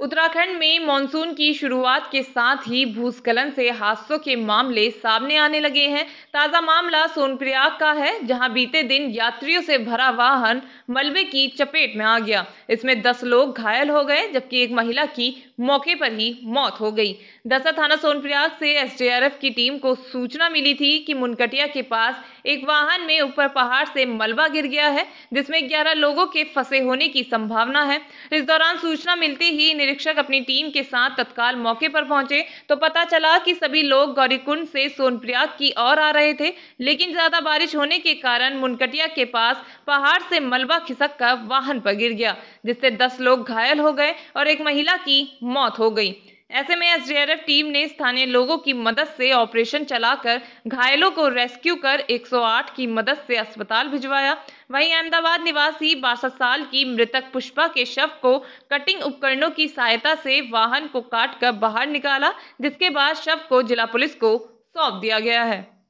उत्तराखंड में मॉनसून की शुरुआत के साथ ही भूस्खलन से हादसों के मामले सामने आने लगे हैं ताज़ा मामला सोनप्रयाग का है जहां बीते दिन यात्रियों से भरा वाहन मलबे की चपेट में आ गया इसमें 10 लोग घायल हो गए जबकि एक महिला की मौके पर ही मौत हो गई दसा थाना सोनप्रयाग से एसडीआरएफ की टीम को सूचना मिली थी कि मुनकटिया के पास एक वाहन में ऊपर पहाड़ से मलबा गिर गया है जिसमें ग्यारह लोगों के फंसे होने की संभावना है इस दौरान सूचना मिलते ही निरीक्षक अपनी टीम के साथ तत्काल मौके पर पहुंचे तो पता चला कि सभी लोग गौरीकुंड से सोनप्रयाग की ओर आ रहे थे लेकिन ज्यादा बारिश होने के कारण मुनकटिया के पास पहाड़ से मलबा खिसक कर वाहन पर गिर गया जिससे दस लोग घायल हो गए और एक महिला की मौत हो गई ऐसे में एसडीआरएफ टीम ने स्थानीय लोगों की मदद से ऑपरेशन चलाकर घायलों को रेस्क्यू कर 108 की मदद से अस्पताल भिजवाया वहीं अहमदाबाद निवासी बासठ साल की मृतक पुष्पा के शव को कटिंग उपकरणों की सहायता से वाहन को काट कर बाहर निकाला जिसके बाद शव को जिला पुलिस को सौंप दिया गया है